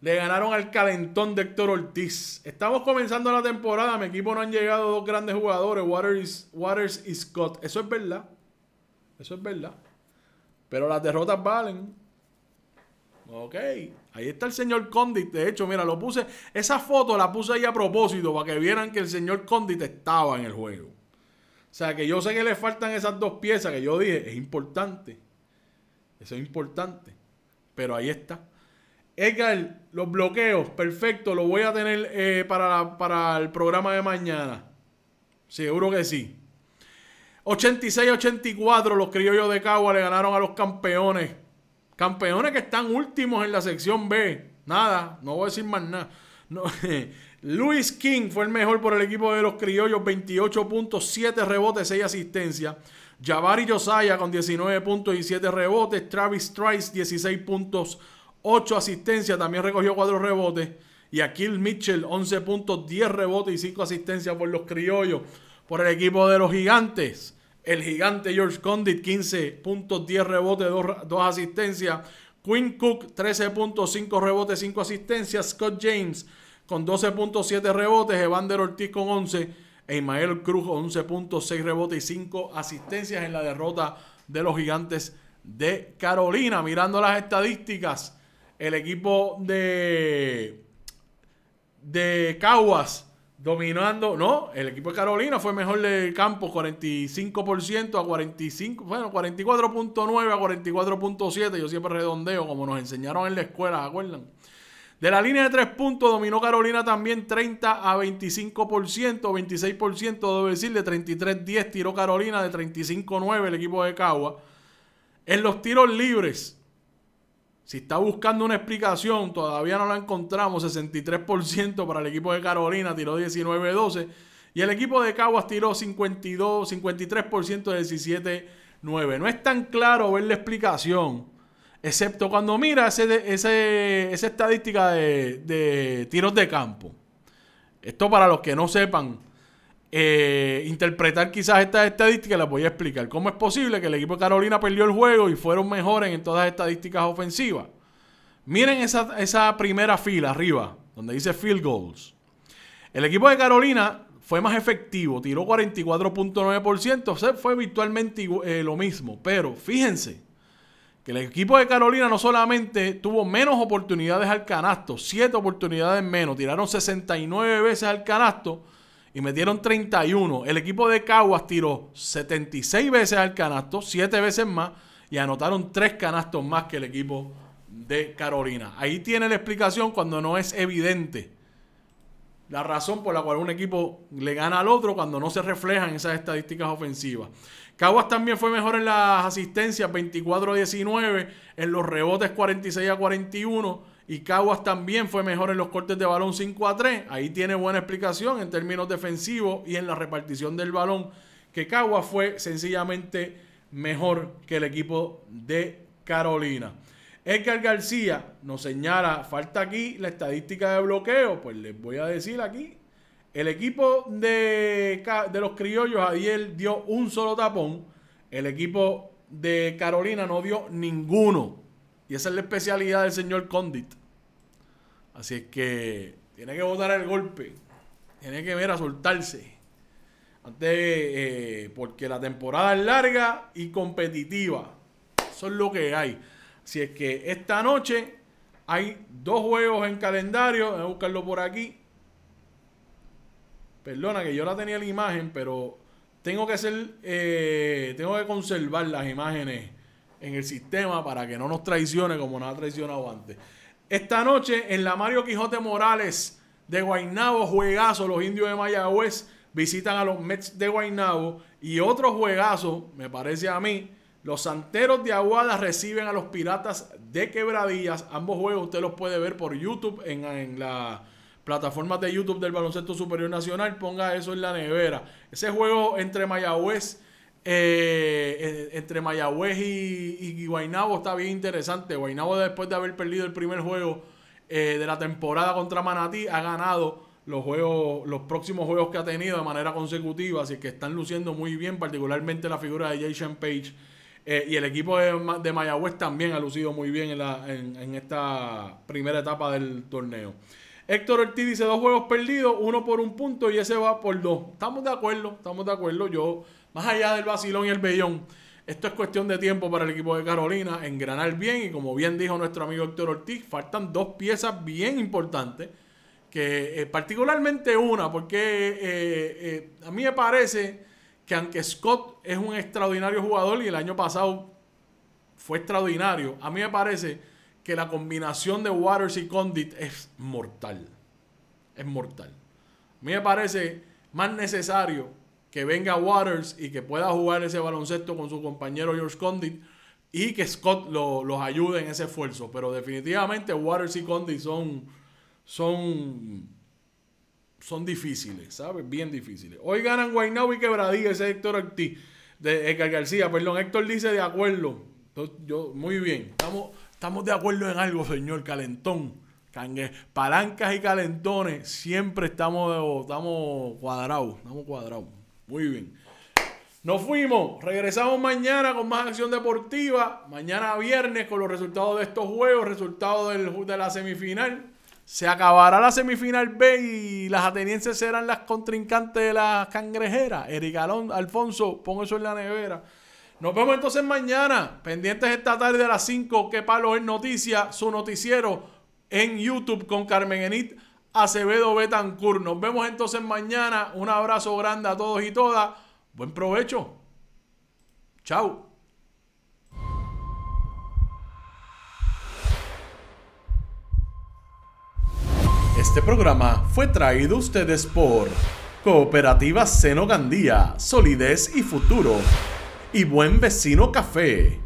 le ganaron al calentón de Héctor Ortiz. Estamos comenzando la temporada. Mi equipo no han llegado dos grandes jugadores, Waters, Waters y Scott. Eso es verdad. Eso es verdad. Pero las derrotas valen. Ok. Ahí está el señor Condit. De hecho, mira, lo puse. Esa foto la puse ahí a propósito para que vieran que el señor Condit estaba en el juego. O sea, que yo sé que le faltan esas dos piezas que yo dije. Es importante. Eso es importante. Pero ahí está. Edgar, los bloqueos, perfecto, lo voy a tener eh, para, el programa de mañana. Seguro que sí. 86-84, los criollos de Cagua le ganaron a los campeones. Campeones que están últimos en la sección B. Nada, no voy a decir más nada. [LAUGHS] Luis King fue el mejor por el equipo de los criollos, 28 puntos, 7 rebotes, 6 asistencias. Jabari Josiah con 19 puntos y 7 rebotes. Travis Trice, 16 puntos, 8 asistencias, también recogió 4 rebotes. Y aquí Mitchell, 11.10 rebotes y 5 asistencias por los criollos. Por el equipo de los gigantes, el gigante George Condit, 15.10 rebotes, 2, asistencias. Quinn Cook, 13.5 rebotes, 5 asistencias. Scott James con 12.7 rebotes. Evander Ortiz con 11. Emael Cruz con 11.6 rebotes y 5 asistencias en la derrota de los gigantes de Carolina. Mirando las estadísticas el equipo de, Caguas dominando, no, el equipo de Carolina fue mejor del campo, 45% a 45, bueno, 44.9 a 44.7, yo siempre redondeo como nos enseñaron en la escuela, ¿se acuerdan? De la línea de tres puntos dominó Carolina también 30 a 25%, 26% debo decir, de 33-10 tiró Carolina, de 35-9 el equipo de Caguas. En los tiros libres, si está buscando una explicación, todavía no la encontramos. 63% para el equipo de Carolina, tiró 19-12. Y el equipo de Caguas tiró 52, 53% de 17-9. No es tan claro ver la explicación. Excepto cuando mira ese, esa estadística de, de tiros de campo. Esto para los que no sepan, eh, interpretar quizás estas estadísticas, las voy a explicar. ¿Cómo es posible que el equipo de Carolina perdió el juego y fueron mejores en todas las estadísticas ofensivas? Miren esa, primera fila arriba, donde dice field goals. El equipo de Carolina fue más efectivo, tiró 44.9%, o sea, fue virtualmente eh, lo mismo. Pero fíjense que el equipo de Carolina no solamente tuvo menos oportunidades al canasto, 7 oportunidades menos, tiraron 69 veces al canasto, y metieron 31. El equipo de Caguas tiró 76 veces al canasto, 7 veces más, y anotaron 3 canastos más que el equipo de Carolina. Ahí tiene la explicación cuando no es evidente la razón por la cual un equipo le gana al otro cuando no se reflejan esas estadísticas ofensivas. Caguas también fue mejor en las asistencias 24 a 19, en los rebotes 46 a 41 y Caguas también fue mejor en los cortes de balón 5 a 3. Ahí tiene buena explicación en términos defensivos y en la repartición del balón. Que Caguas fue sencillamente mejor que el equipo de Carolina. Edgar García nos señala, falta aquí la estadística de bloqueo. Pues les voy a decir aquí, el equipo de, los criollos ayer dio un solo tapón. El equipo de Carolina no dio ninguno. Y esa es la especialidad del señor Condit. Así es que tiene que botar el golpe. Tiene que ver a soltarse. Antes, eh, porque la temporada es larga y competitiva. Eso es lo que hay. Así es que esta noche hay dos juegos en calendario. Voy a buscarlo por aquí. Perdona que yo la tenía la imagen, pero tengo que ser, eh, tengo que conservar las imágenes en el sistema para que no nos traicione como nos ha traicionado antes. Esta noche en la Mario Quijote Morales de Guaynabo, juegazo, los indios de Mayagüez visitan a los Mets de Guaynabo y otro juegazo, me parece a mí, los Santeros de Aguada reciben a los Piratas de Quebradillas. Ambos juegos usted los puede ver por YouTube en, la plataforma de YouTube del Baloncesto Superior Nacional. Ponga eso en la nevera. Ese juego entre Mayagüez eh, entre Mayagüez y, Guainabo Guaynabo está bien interesante. Guaynabo, después de haber perdido el primer juego eh, de la temporada contra Manatí, ha ganado los juegos, los próximos juegos que ha tenido de manera consecutiva. Así que están luciendo muy bien, particularmente la figura de Jason Page. Eh, y el equipo de, Mayagüez también ha lucido muy bien en, en esta primera etapa del torneo. Héctor Ortiz dice dos juegos perdidos, uno por un punto y ese va por dos. Estamos de acuerdo, estamos de acuerdo. Yo más allá del vacilón y el bellón, esto es cuestión de tiempo para el equipo de Carolina, engranar bien y como bien dijo nuestro amigo Héctor Ortiz, faltan dos piezas bien importantes, que eh, particularmente una, porque eh, eh, a mí me parece que aunque Scott es un extraordinario jugador y el año pasado fue extraordinario, a mí me parece que la combinación de Waters y Condit es mortal. Es mortal. A mí me parece más necesario que venga Waters y que pueda jugar ese baloncesto con su compañero George Condit y que Scott lo, los ayude en ese esfuerzo. Pero definitivamente Waters y Condit son, son, son difíciles, ¿sabes? Bien difíciles. Hoy ganan Guaynabo y Quebradilla, ese Héctor de García, perdón. Héctor dice de acuerdo. Yo, muy bien, estamos, estamos de acuerdo en algo, señor Calentón. palancas y calentones, siempre estamos, estamos cuadrados, estamos cuadrados. Muy bien. Nos fuimos. Regresamos mañana con más acción deportiva. Mañana viernes con los resultados de estos juegos, resultados del, de la semifinal. Se acabará la semifinal B y las atenienses serán las contrincantes de las cangrejeras. Eric Alonso, Alfonso, pon eso en la nevera. Nos vemos entonces mañana. Pendientes esta tarde a las 5. Que palo es noticia. Su noticiero en YouTube con Carmen Enit Acevedo betancur Nos vemos entonces mañana. Un abrazo grande a todos y todas. Buen provecho. Chao. Este programa fue traído a ustedes por Cooperativa Seno Gandía, Solidez y Futuro y Buen Vecino Café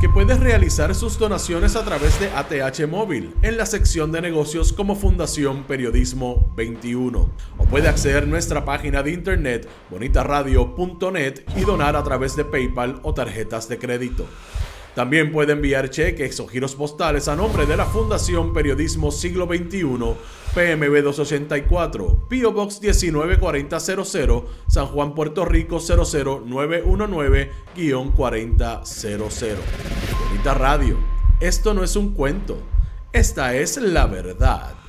que puedes realizar sus donaciones a través de ATH Móvil en la sección de negocios como Fundación Periodismo 21. O puede acceder a nuestra página de internet bonitaradio.net y donar a través de PayPal o tarjetas de crédito. También puede enviar cheques o giros postales a nombre de la Fundación Periodismo Siglo XXI PMB 284, PO Box 194000, San Juan, Puerto Rico 00919-4000. Bonita Radio, esto no es un cuento, esta es la verdad.